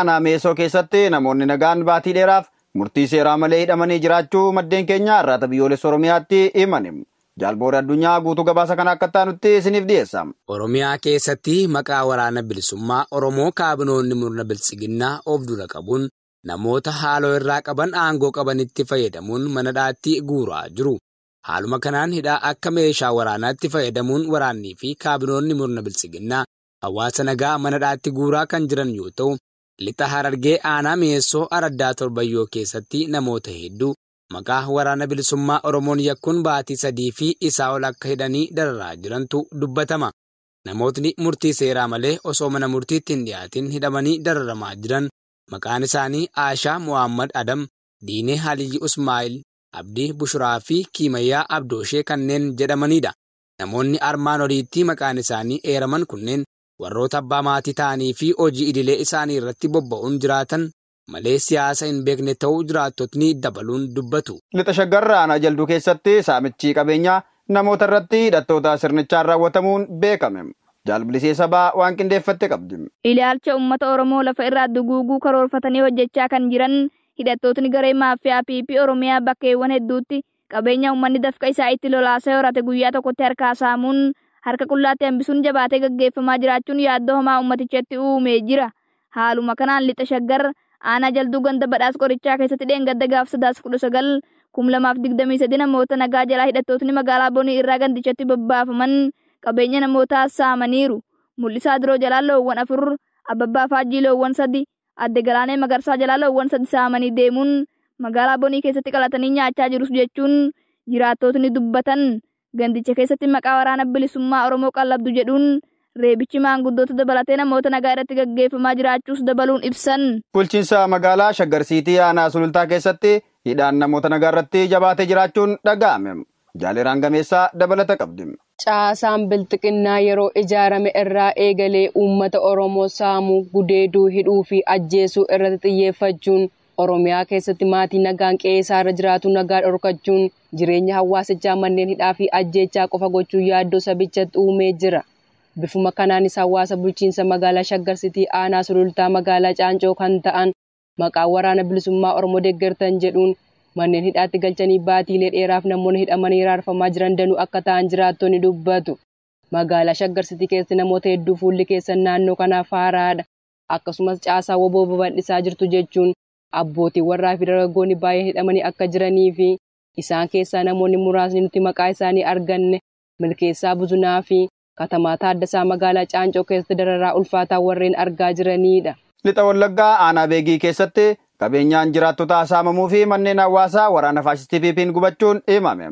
aanaa keessatti namoonni nagaan baatii dheeraaf murtii seeraa malee hidhamanii jiraachuu maddeen keenya irraata biyyoolessa Oromiyaatti jaal Jaalboori addunyaa guutuu gabaasa kana akka taanutti isiniif dhiyeessa. Oromiyaa keessatti maqaa waraana bilisummaa Oromoo kaabinoonni murna biltsiginnaa of dura qabuun namoota haaloo irraa qaban aangoo qabanitti fayyadamuun manadhaatti guuraa jiru. Haaluma kanaan hidhaa akka meeshaa waraanaatti fayyadamuun waraannii fi kaabinoonni murna biltsiginnaa hawaasa nagaa mana dhaatti guuraa kan jiran yoo ta'u Lixa Harargee aanaa mi'eessoo araddaa torbayyoo keessatti namoota hedduu maqaa waraana bilisummaa Oromoon yakkuun baatii sadii fi isaa ol akka hidhanii dararaa jirantu dubbatama. Namootni murtii seeraa malee osoo mana murtiitti hin dhiyaatin hidhamanii dararamaa jiran maqaan isaanii Aashaa Mu'ammad, Adam, Diinee Haliyyi Usmaa'il, Abdii Bushuraa fi Kiimayyaa Abdooshee kanneen jedhamanidha. Namoonni armaan oliitti maqaan isaanii eeraman kunneen warroota abbaa maatii ta'anii fi hojii idilee isaanii irratti bobba'uun jiraatan malee siyaasa hin beekne ta'uu jiraattotni dabaluun dubbatu. Lixa shaggarraa ana jalduu keessatti saamichi qabeenyaa namoota irratti hidhattoota sirnichaan raawwatamuun beekame. Jaalbilisee sabaa waan qindeeffatte qabdi. Ilaalcha uummata Oromoo lafa irraa duguuguu karoorfatanii hojjechaa kan jiran hidhattootni garee maafiyaa PP Oromiyaa bakkeewwan hedduutti qabeenya uummanni dafqa isaa itti lolaasee horate guyyaa tokkotti harkaa saamuun harka qullaatti hambisuun jabaatee gaggeeffamaa jiraachuun yaaddoo homaa ummatichatti uumee jira haaluma kanaan lixa shaggar aanaa jalduu ganda badhaas qorichaa keessatti dheengadda gaaf sadaas kudha sagal kum lamaaf digdamii sadi namoota nagaa jalaa hidhattootni magaalaa bonii irraa gandichatti babbaafaman qabeenya namootaa saamaniiru mul'isaa diroo jalaa loowwan afur abbabbaa faajii sadi adde galaanee magarsaa jalaa loowwan sadi saamanii deemuun magaalaa bonii keessatti qalatanii nyaachaa jirus jechuun jiraattootni dubbatan. Gandicha keessatti maqaa waraana bilisummaa Oromoo qallabdu jedhuun reebichi maanguddoota dabalatee namoota nagaa irratti gaggeeffamaa jiraachuus dabaluun ibsan. Bulchiinsa magaalaa Shaggarsiitii aanaa Sulultaa keessatti hidhaan namoota nagaa irratti jabaatee jiraachuun dhaga'ame. Jaaleraan gameessaa dabalata qabdi. Caasaan bilxiqinnaa yeroo ijaarame irraa eegalee uummata Oromoo saamuu, gudeeduu, hidhuu fi ajjeesuu irratti xiyyeeffachuun Oromiyaa keessatti maatii nagaan qe'ee irra jiraatu nagaa dhorkachuun jireenya hawaasichaa manneen hidhaa fi ajjeechaa qofa gochuu yaaddoo sabichatti uumee jira. Bifuma kanaanis hawaasa bulchiinsa magaalaa shaggarsitii aanaa sulultaa magaalaa Caancoo kan ta'an maqaan waraana bilisummaa Oromoo deeggartan jedhuun manneen hidhaatti galchanii baatiilee dheeraaf namoonni hidhamanii raarfamaa jiran danuu akka ta'an jiraattonni dubbatu. Magaalaa Shaggar keessatti namoota hedduu fuulli keessan naannoo kanaa faaraadha. Akkasumas caasaa woboo babal'isaa jirtu jechuun abbootii warraa fi dargaggoonni baay'ee hidhamanii akka jiranii fi isaan keessaa namoonni muraasni nuti maqaa isaanii arganne milkeessaa buzunaa fi katamaataa addasaa magaalaa caancoo keessatti dararaa ulfaataa warreen argaa jiranidha. lixa wallaggaa aanaa beegii keessatti qabeenyaan jiraattota saamamuu fi manneen hawaasaa waraana faashis tvp'n gubachuun himame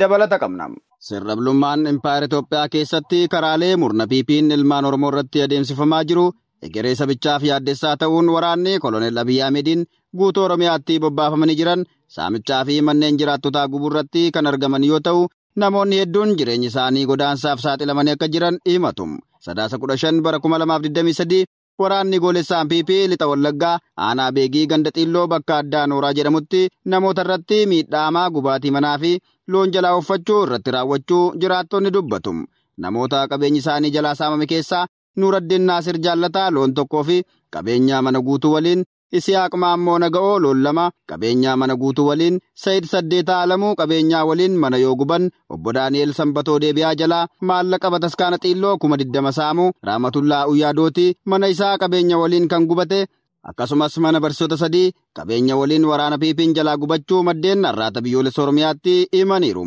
dabalata qabnam. sirra ablummaan impaayera Itoophiyaa keessatti karaalee murna piipiin ilmaan Oromoo irratti adeemsifamaa jiru Egeree sabichaaf yaaddessaa ta'uun waraanni kolonel Abiyyi Ahmediin guutuu Oromiyaatti bobbaafamanii jiran saamichaa fi manneen jiraattotaa irratti kan argaman yoo ta'u namoonni hedduun jireenyi isaanii godaansaaf saaxilamanii akka jiran himatum. Sadaasa shan bara kuma lamaaf digdamii sadii waraanni goolessaan PP lixa wallaggaa aanaa beegii ganda xiilloo bakka addaa nooraa jedhamutti namoota irratti miidhaamaa gubaatii manaa fi loon jalaa uffachuu irratti raawwachuu jiraattonni dubbatu. Namoota qabeenyi isaanii jalaa saamame keessaa nu raddeen Naasir jaallataa loon tokkoo fi qabeenyaa mana guutuu waliin Isihaaq Maammoo Naga'oo loon lama qabeenyaa mana guutuu waliin sa'id Saddeetaa Alamuu qabeenyaa waliin mana yoo guban obbo Daani'el Sanbatoo Deebi'aa jalaa maallaqa qabataskaana xiilloo kuma diddama saamuu Raamatullaa Uyyaadooti mana isaa qabeenya waliin kan gubate akkasumas mana barsiisota sadii qabeenya waliin waraana piipiin jalaa gubachuu maddeen arraata biyyoolessa Oromiyaatti himaniiru.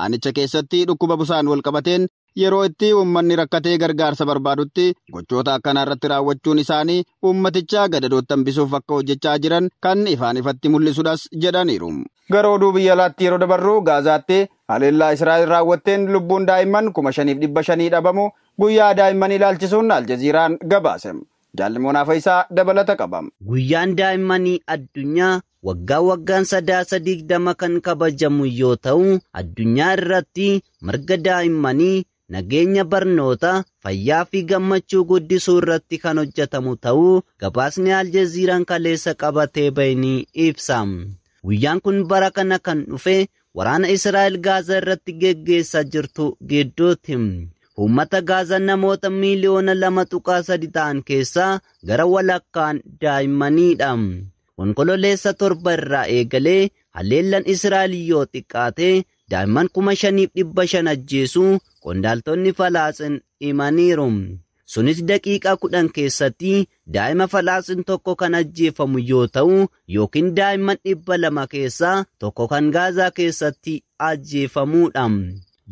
Aanicha keessatti dhukkuba busaan wal qabateen yeroo itti uummanni rakkatee gargaarsa barbaadutti gochoota akkanaa irratti raawwachuun isaanii uummaticha gadadoottan bisuuf akka hojjechaa jiran kan ifaan ifatti mul'isudhas jedhaniiru. Garoo oduu biyya alaatti yeroo dabarru gaazaatti haleellaa Israa'el raawwatteen lubbuun daa'imman kuma shaniif dhibba shanii dhabamu guyyaa daa'imman ilaalchisuun aljaziiraan gabaase. Jaalimoon hafa isaa dabalata qabam. Guyyaan daa'immanii addunyaa waggaa waggaan sadaasa digdama kan kabajamu yoo ta'u addunyaa irratti marga daa'immanii nageenya barnootaa fayyaa fi gammachuu guddisuu irratti kan hojjetamu ta'uu gabaasni aljeziiraan kaleessa qabatee bahe ni ibsa. Guyyaan kun bara kana kan dhufe waraana Israa'el Gaazaa irratti geggeessa jirtu gidduutti. Uummata Gaazaa namoota miiliyoona lama tuqaa sadi ta'an keessaa gara walakkaan daa'immaniidha. Konkololeessa torba irraa eegalee haleellan Israa'el yoo xiqqaate Daa'imman kuma shaniif dhibba shan ajjeesuu qondaaltonni falaasin himaniiru. Sunis daqiiqaa kudhan keessatti daa'ima falaasin tokko kan ajjeefamu yoo ta'u yookiin daa'imman dhibba lama keessaa tokko kan gaazaa keessatti ajjeefamuudha.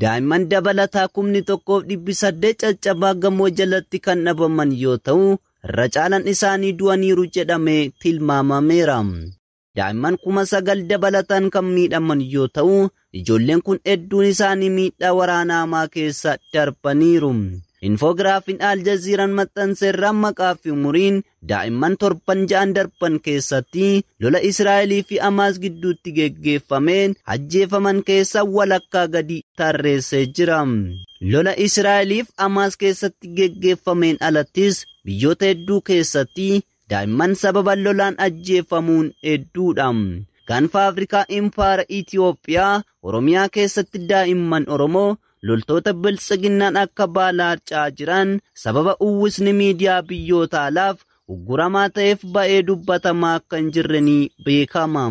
Daa'imman dabalataa kumni tokkoof dhibbi saddee caccabaa gamoo jalatti kan dhabaman yoo ta'u irra caalaan isaanii du'aniiru jedhamee tilmaamameera. Daa'imman kuma sagal dabalatan kan miidhaman yoo ta'u, ijoolleen kun hedduun isaanii miidhaa waraanaamaa keessa darbaniiru. Infogiraafiin Aljaziiraan maxxanseerraan maqaa fi umuriin daa'imman torban ja'an darban keessatti lola Israa'elii fi Amaas gidduutti geggeeffameen ajjeefaman keessaa walakkaa gadi tarreessee jira. Lola Israa'eliif Amaas keessatti geggeeffameen alattis biyyoota hedduu keessatti daa'imman sababa lolaan ajjeefamuun hedduudha. gan faafrikaa Impaara Itiyoophiyaa Oromiyaa keessatti daa'imman Oromoo loltoota biltsaginnaan akka baalaachaa jiran sababa uwwisni miidiyaa biyyootaalaaf ugguramaa ta'eef ba'ee dubbatamaa kan jirrenii beekama.